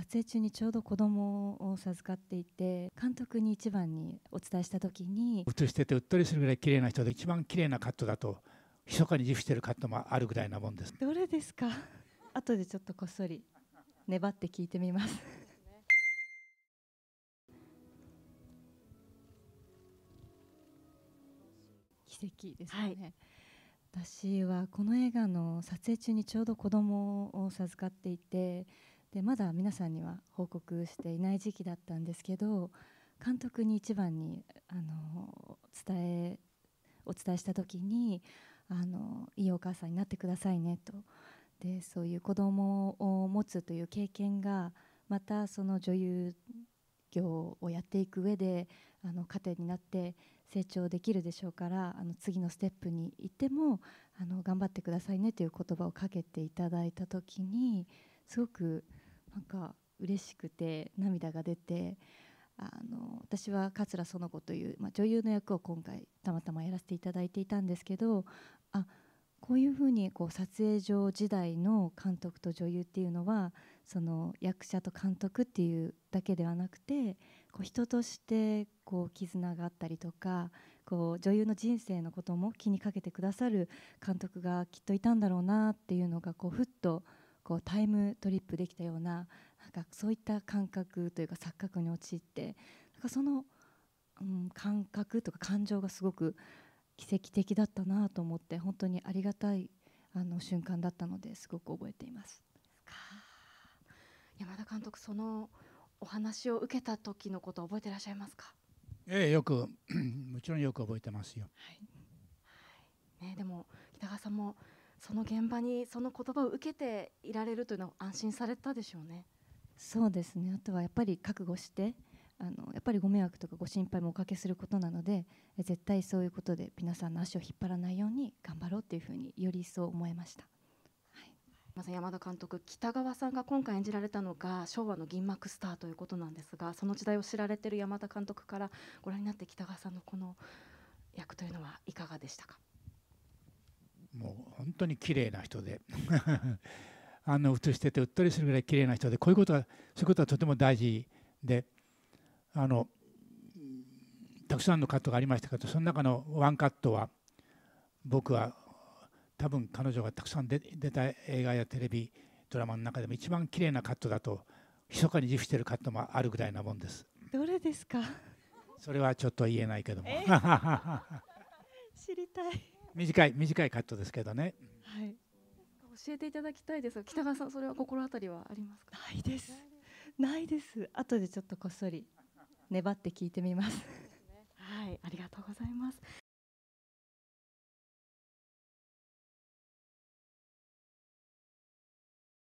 撮影中にちょうど子供を授かっていて監督に一番にお伝えした時に映しててうっとりするぐらい綺麗な人で一番綺麗なカットだと密かに自負してるカットもあるぐらいなもんですどれですか 後でちょっとこっそり粘って聞いてみます 奇跡ですね、はい私はこの映画の撮影中にちょうど子供を授かっていてでまだ皆さんには報告していない時期だったんですけど監督に一番にあの伝えお伝えした時にあのいいお母さんになってくださいねとでそういう子供を持つという経験がまたその女優業をやっていく上であの糧になって成長できるでしょうからあの次のステップに行ってもあの頑張ってくださいねという言葉をかけていただいた時にすごくなんか嬉しくて涙が出てあの私は桂園子という、まあ、女優の役を今回たまたまやらせていただいていたんですけどあこういうふうにこう撮影所時代の監督と女優っていうのはその役者と監督っていうだけではなくてこう人としてこう絆があったりとかこう女優の人生のことも気にかけてくださる監督がきっといたんだろうなっていうのがこうふっとこうタイムトリップできたようななんかそういった感覚というか錯覚に陥ってなんかその、うん、感覚とか感情がすごく奇跡的だったなと思って本当にありがたいあの瞬間だったのですごく覚えています。山田監督そのお話を受けた時のこと覚えていらっしゃいますか。ええよくもちろんよく覚えてますよ。はい。はい、ねでも北川さんもその現場にその言葉を受けていられるというのは安心されたでしょうね。そうですねあとはやっぱり覚悟してあのやっぱりご迷惑とかご心配もおかけすることなので絶対そういうことで皆さんの足を引っ張らないように頑張ろうというふうにより一層思いました。まず山田監督北川さんが今回演じられたのが昭和の銀幕スターということなんですがその時代を知られている山田監督からご覧になって北川さんのこの役というのはいかがでしたかもう本当に綺麗な人で あんな写しててうっとりするぐらい綺麗な人でこういうことはそういうことはとても大事であのたくさんのカットがありましたけどその中のワンカットは僕は多分彼女がたくさん出た映画やテレビドラマの中でも一番綺麗なカットだと密かに自負しているカットもあるぐらいなもんです。どれですかそれはちょっと言えないけども、えー、知りたい短い短いカットですけどね。はい。教えていただきたいです。北川さん、それは心当たりはありますか。ないです。ないです。後でちょっとこっそり粘って聞いてみます。はい、ありがとうございます。